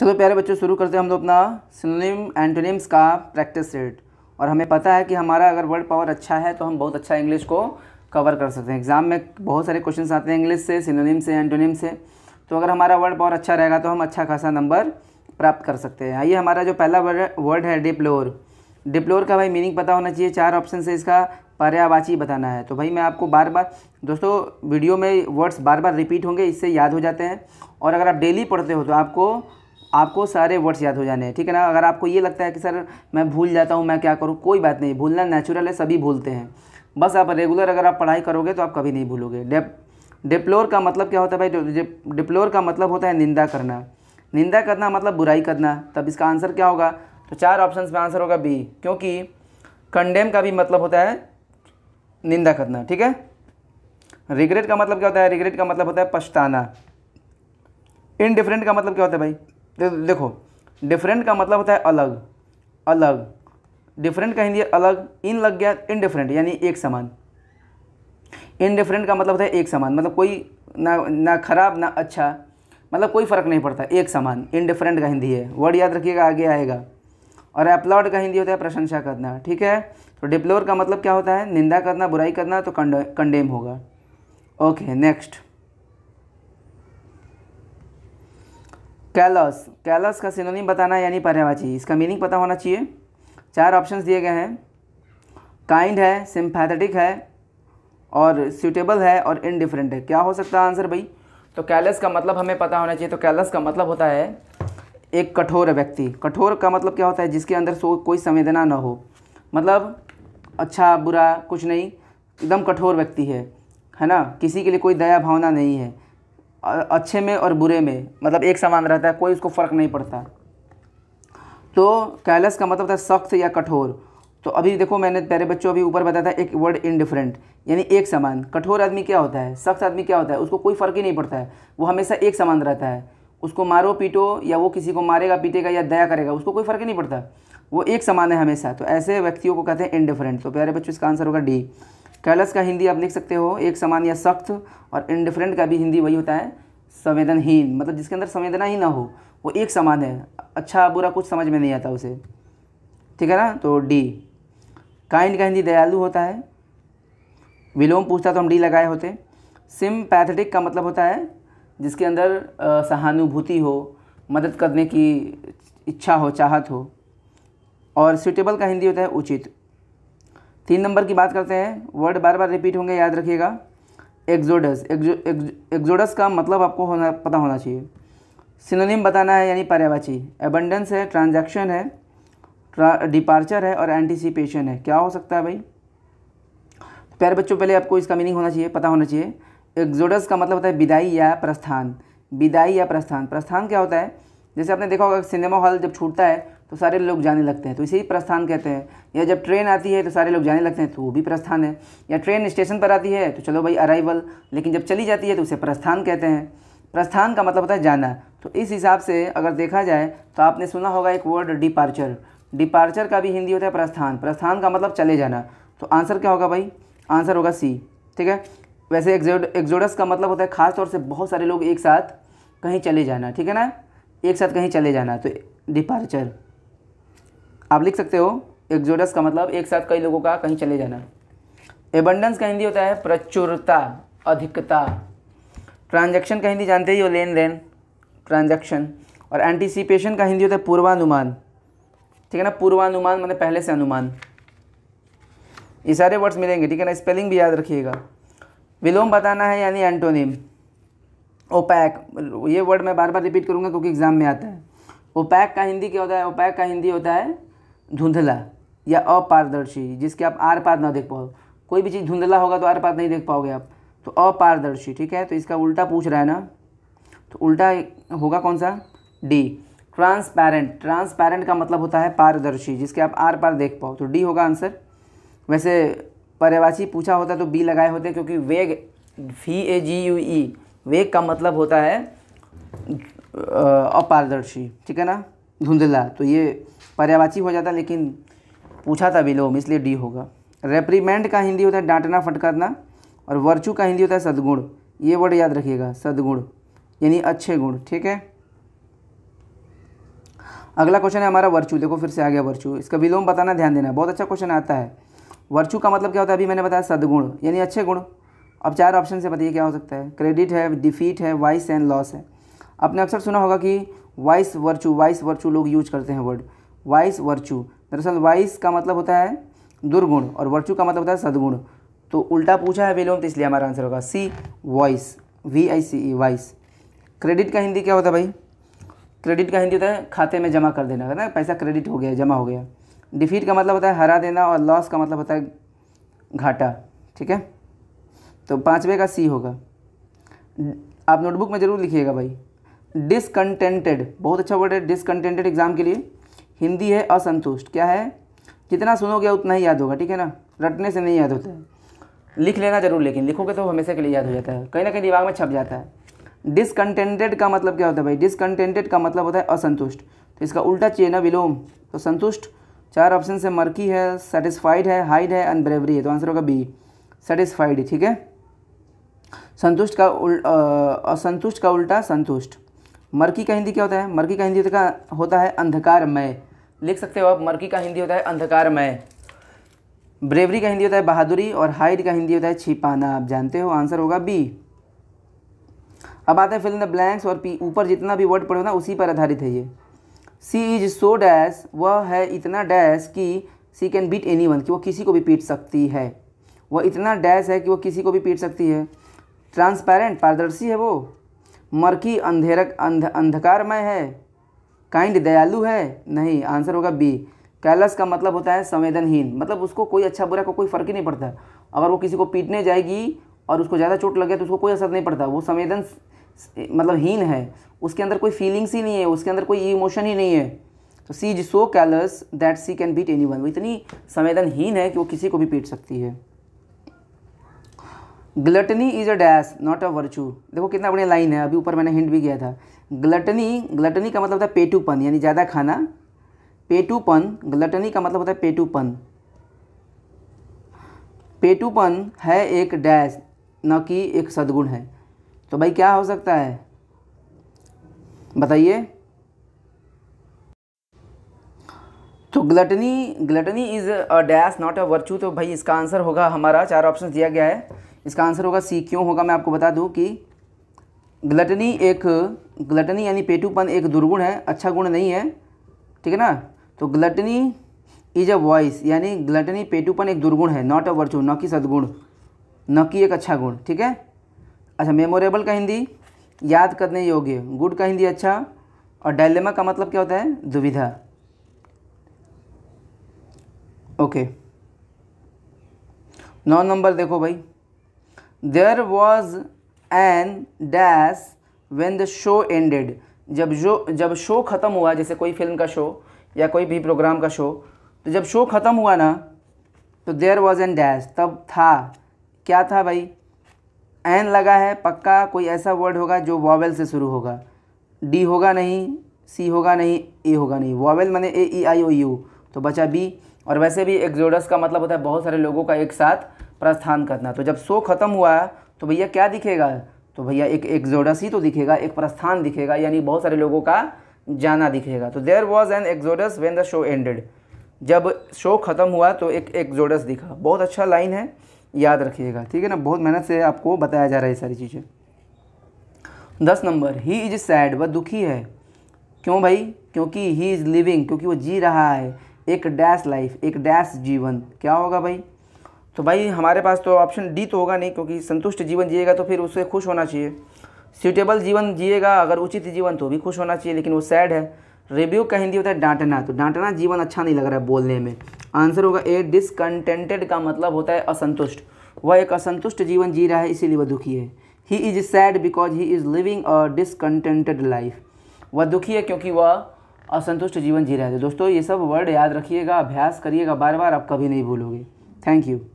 चलो प्यारे बच्चों शुरू करते हैं हम लोग अपना सिनोनिम एंटोनिम्स का प्रैक्टिस सेट और हमें पता है कि हमारा अगर वर्ड पावर अच्छा है तो हम बहुत अच्छा इंग्लिश को कवर कर सकते हैं एग्ज़ाम में बहुत सारे क्वेश्चन आते हैं इंग्लिश से सिनोनिम से एंटोनिम से तो अगर हमारा वर्ड पावर अच्छा रहेगा तो हम अच्छा खासा नंबर प्राप्त कर सकते हैं आइए हमारा जो पहला वर्ड है डिप्लोर डिप्लोर का भाई मीनिंग पता होना चाहिए चार ऑप्शन से इसका पर्यावाची बताना है तो भाई मैं आपको बार बार दोस्तों वीडियो में वर्ड्स बार बार रिपीट होंगे इससे याद हो जाते हैं और अगर आप डेली पढ़ते हो तो आपको आपको सारे वर्ड्स याद हो जाने हैं ठीक है ना अगर आपको ये लगता है कि सर मैं भूल जाता हूँ मैं क्या करूँ कोई बात नहीं भूलना नेचुरल है सभी भूलते हैं बस आप रेगुलर अगर आप पढ़ाई करोगे तो आप कभी नहीं भूलोगे डेप डिप्लोर का मतलब क्या होता है भाई डिप्लोर का मतलब होता है निंदा करना निंदा करना मतलब बुराई करना तब इसका आंसर क्या होगा तो चार ऑप्शन में आंसर होगा बी क्योंकि कंडेम का भी मतलब होता है निंदा करना ठीक है रिग्रेट का मतलब क्या होता है रिग्रेट का मतलब होता है पछताना इनडिफरेंट का मतलब क्या होता है भाई तो देखो डिफरेंट का मतलब होता है अलग अलग डिफरेंट का हिंदी अलग इन लग गया इनडिफरेंट यानी एक समान इनडिफरेंट का मतलब होता है एक समान मतलब कोई ना ना खराब ना अच्छा मतलब कोई फ़र्क नहीं पड़ता एक समान इनडिफरेंट का हिंदी है वर्ड याद रखिएगा आगे आएगा और अपलॉड का हिंदी होता है प्रशंसा करना ठीक है तो डिप्लोर का मतलब क्या होता है निंदा करना बुराई करना तो कंडेम होगा ओके नेक्स्ट कैलस कैलस का सिनोनिम बताना यानी पर्यावाची इसका मीनिंग पता होना चाहिए चार ऑप्शंस दिए गए हैं काइंड है सिम्पैथेटिक है और सूटेबल है और इनडिफरेंट है क्या हो सकता है आंसर भाई तो कैलस का मतलब हमें पता होना चाहिए तो कैलस का मतलब होता है एक कठोर व्यक्ति कठोर का मतलब क्या होता है जिसके अंदर सो कोई संवेदना ना हो मतलब अच्छा बुरा कुछ नहीं एकदम कठोर व्यक्ति है है ना किसी के लिए कोई दया भावना नहीं है अच्छे में और बुरे में मतलब एक समान रहता है कोई उसको फ़र्क नहीं पड़ता तो कैलस का मतलब था सख्त या कठोर तो अभी देखो मैंने प्यारे बच्चों अभी ऊपर बताया था एक वर्ड इनडिफरेंट यानी एक समान कठोर आदमी क्या होता है सख्त आदमी क्या होता है उसको कोई फ़र्क ही नहीं पड़ता है वो हमेशा एक समान रहता है उसको मारो पीटो या वो किसी को मारेगा पीटेगा या दया करेगा उसको कोई फ़र्क ही नहीं पड़ता वो एक समान है हमेशा तो ऐसे व्यक्तियों को कहते हैं इनडिफरेंट तो प्यारे बच्चों इसका आंसर होगा डी कैलस का हिंदी आप लिख सकते हो एक समान या सख्त और इनडिफरेंट का भी हिंदी वही होता है संवेदनहीन मतलब जिसके अंदर संवेदना ही ना हो वो एक समान है अच्छा बुरा कुछ समझ में नहीं आता उसे ठीक है ना तो डी काइंड का हिंदी दयालु होता है विलोम पूछता तो हम डी लगाए होते सिम्पैथेटिक का मतलब होता है जिसके अंदर सहानुभूति हो मदद करने की इच्छा हो चाहत हो और सुटेबल का हिंदी होता है उचित तीन नंबर की बात करते हैं वर्ड बार बार रिपीट होंगे याद रखिएगा एक्जोडस एक्जोडस का मतलब आपको होना पता होना चाहिए सिनोनिम बताना है यानी पर्यावाची एबंडेंस है ट्रांजैक्शन है डिपार्चर है और एंटिसिपेशन है क्या हो सकता है भाई प्यारे बच्चों पहले आपको इसका मीनिंग होना चाहिए पता होना चाहिए एक्जोडस का मतलब होता है विदाई या प्रस्थान विदाई या प्रस्थान प्रस्थान क्या होता है जैसे आपने देखा होगा सिनेमा हॉल जब छूटता है तो सारे लोग जाने लगते हैं तो इसे ही प्रस्थान कहते हैं या जब ट्रेन आती है तो सारे लोग जाने लगते हैं तो वो भी प्रस्थान है या ट्रेन स्टेशन पर आती है तो चलो भाई अराइवल लेकिन जब चली जाती है तो उसे प्रस्थान कहते हैं प्रस्थान का मतलब होता है जाना तो इस हिसाब से अगर देखा जाए तो आपने सुना होगा एक वर्ड डिपार्चर डिपार्चर का भी हिंदी होता है प्रस्थान प्रस्थान का मतलब चले जाना तो आंसर क्या होगा भाई आंसर होगा सी ठीक है वैसे एग्जोड एग्जोडस का मतलब होता है खास तौर से बहुत सारे लोग एक साथ कहीं चले जाना ठीक है ना एक साथ कहीं चले जाना तो डिपार्चर आप लिख सकते हो एक्जोडस का मतलब एक साथ कई लोगों का कहीं चले जाना एबंडेंस का हिंदी होता है प्रचुरता अधिकता ट्रांजैक्शन का हिंदी जानते ही हो लेन देन ट्रांजैक्शन और एंटीसिपेशन का हिंदी होता है पूर्वानुमान ठीक है ना पूर्वानुमान मतलब पहले से अनुमान ये सारे वर्ड्स मिलेंगे ठीक है ना स्पेलिंग भी याद रखिएगा विलोम बताना है यानी एंटोनिम ओपैक ये वर्ड मैं बार बार रिपीट करूँगा क्योंकि एग्ज़ाम में आता है ओपैक का हिंदी क्या होता है ओपैक का हिंदी होता है धुंधला या अपारदर्शी जिसके आप आर पार ना देख पाओ कोई भी चीज़ धुंधला होगा तो आर पार नहीं देख पाओगे आप तो अपारदर्शी ठीक है तो इसका उल्टा पूछ रहा है ना तो उल्टा होगा कौन सा डी ट्रांसपेरेंट ट्रांसपेरेंट का मतलब होता है पारदर्शी जिसके आप आर पार देख पाओ तो डी होगा आंसर वैसे पर्यवाची पूछा होता तो बी लगाए होते क्योंकि वेग वी ए जी यू ई वेग का मतलब होता है अपारदर्शी ठीक है ना धुंधला तो ये पर्यावाची हो जाता लेकिन पूछा था विलोम इसलिए डी होगा रेप्रीमेंट का हिंदी होता है डांटना फटकारना और वर्चू का हिंदी होता है सदगुण ये वर्ड याद रखिएगा सदगुण यानी अच्छे गुण ठीक है अगला क्वेश्चन है हमारा वर्चू देखो फिर से आ गया वर्चू इसका विलोम बताना ध्यान देना बहुत अच्छा क्वेश्चन आता है वर्चू का मतलब क्या होता है अभी मैंने बताया सदगुण यानी अच्छे गुण अब चार ऑप्शन से बताइए क्या हो सकता है क्रेडिट है डिफीट है वाइस एंड लॉस है आपने अक्सर सुना होगा कि वाइस वर्चू वाइस वर्चू लोग यूज करते हैं वर्ड वाइस वर्चू दरअसल वाइस का मतलब होता है दुर्गुण और वर्चू का मतलब होता है सदगुण तो उल्टा पूछा है विलोम तो इसलिए हमारा आंसर होगा C vice V I C E vice credit का हिंदी क्या होता है भाई क्रेडिट का हिंदी होता है खाते में जमा कर देना ना पैसा क्रेडिट हो गया जमा हो गया डिफीट का मतलब होता है हरा देना और लॉस का मतलब होता है घाटा ठीक है तो पाँचवें का सी होगा आप नोटबुक में ज़रूर लिखिएगा भाई डिसकंटेंटेड बहुत अच्छा वर्ड है डिसकंटेंटेड एग्ज़ाम के लिए हिंदी है असंतुष्ट क्या है जितना सुनोगे उतना ही याद होगा ठीक है ना रटने से नहीं याद होता है लिख लेना जरूर लेकिन लिखोगे तो हमेशा के लिए याद हो जाता है कहीं ना कहीं दिमाग में छप जाता है डिसकंटेंटेड का मतलब क्या होता है भाई डिसकंटेंटेड का मतलब होता है असंतुष्ट तो इसका उल्टा चाहिए ना विलोम तो संतुष्ट चार ऑप्शन से मर्की है सेटिस्फाइड है हाइड है अनब्रेवरी है तो आंसर होगा बी सेटिस्फाइड ठीक है संतुष्ट का उल असंतुष्ट का उल्टा संतुष्ट मर्की का हिंदी क्या होता है मर्की का हिंदी का होता है अंधकार मय लिख सकते हो आप मर्की का हिंदी होता है अंधकारमय ब्रेवरी का हिंदी होता है बहादुरी और हाइड का हिंदी होता है छिपाना आप जानते हो आंसर होगा बी अब आते हैं फिल इन द ब्लैंक्स और पी ऊपर जितना भी वर्ड पढ़ो ना उसी पर आधारित है ये सी इज सो डैश वह है इतना डैश कि she can beat anyone कि वो किसी को भी पीट सकती है वह इतना डैश है कि वो किसी को भी पीट सकती है ट्रांसपेरेंट पारदर्शी है वो मर्की अंधेरक अंध अंधकारमय है काइंड दयालु है नहीं आंसर होगा बी कैलस का मतलब होता है संवेदनहीन मतलब उसको कोई अच्छा बुरा को कोई फ़र्क ही नहीं पड़ता अगर वो किसी को पीटने जाएगी और उसको ज़्यादा चोट लगे तो उसको कोई असर नहीं पड़ता वो संवेदन मतलब हीन है उसके अंदर कोई फीलिंग्स ही नहीं है उसके अंदर कोई इमोशन ही नहीं है तो she is so callous that she can beat anyone वो इतनी संवेदनहीन है कि वो किसी को भी पीट सकती है gluttony is a dash not a virtue देखो कितना बढ़िया लाइन है अभी ऊपर मैंने हिंट भी किया था ग्लटनी ग्लटनी का मतलब होता है पेटूपन यानी ज़्यादा खाना पेटूपन ग्लटनी का मतलब होता है पेटूपन पेटूपन है एक डैश न कि एक सद्गुण है तो भाई क्या हो सकता है बताइए तो gluttony gluttony is a dash not a virtue तो भाई इसका आंसर होगा हमारा चार ऑप्शन दिया गया है इसका आंसर होगा सी क्यों होगा मैं आपको बता दूं कि ग्लटनी एक ग्लटनी यानी पेटूपन एक दुर्गुण है अच्छा गुण नहीं है ठीक है ना तो ग्लटनी इज अ वॉइस यानी ग्लटनी पेटूपन एक दुर्गुण है नॉट अ वर्चू न कि सदगुण न कि एक अच्छा गुण ठीक है अच्छा मेमोरेबल का हिंदी याद करने योग्य गुड का हिंदी अच्छा और डायलेमा का मतलब क्या होता है दुविधा ओके नौ नंबर देखो भाई there was an dash when the show ended जब जो जब शो ख़त्म हुआ जैसे कोई फिल्म का शो या कोई भी प्रोग्राम का शो तो जब शो ख़त्म हुआ ना तो देर वॉज एन डैश तब था क्या था भाई एन लगा है पक्का कोई ऐसा वर्ड होगा जो वॉवेल से शुरू होगा डी होगा नहीं सी होगा नहीं ए होगा नहीं वॉवेल मैंने ए ई आई ओ यू तो बचा बी और वैसे भी एक्जोडस का मतलब होता है बहुत सारे लोगों का एक साथ प्रस्थान करना तो जब शो ख़त्म हुआ तो भैया क्या दिखेगा तो भैया एक एक्जोडस ही तो दिखेगा एक प्रस्थान दिखेगा यानी बहुत सारे लोगों का जाना दिखेगा तो there was an exodus when the show ended जब शो ख़त्म हुआ तो एक एक्जोडस दिखा बहुत अच्छा लाइन है याद रखिएगा ठीक है ना बहुत मेहनत से आपको बताया जा रहा है सारी चीज़ें दस नंबर ही इज सैड वह दुखी है क्यों भाई क्योंकि ही इज़ लिविंग क्योंकि वो जी रहा है एक डैश लाइफ एक डैश जीवन क्या होगा भाई तो भाई हमारे पास तो ऑप्शन डी तो होगा नहीं क्योंकि संतुष्ट जीवन जिएगा तो फिर उससे खुश होना चाहिए सूटेबल जीवन जिएगा अगर उचित जीवन तो भी खुश होना चाहिए लेकिन वो सैड है रिव्यू का हिंदी होता है डांटना तो डांटना जीवन अच्छा नहीं लग रहा है बोलने में आंसर होगा ए डिसकंटेंटेड का मतलब होता है असंतुष्ट वह एक असंतुष्ट जीवन जी रहा है इसीलिए वह दुखी है he is sad because he is living a discontented life वह दुखी है क्योंकि वह असंतुष्ट जीवन जी रहा है तो दोस्तों ये सब वर्ड याद रखिएगा अभ्यास करिएगा बार बार आप कभी नहीं भूलोगे थैंक यू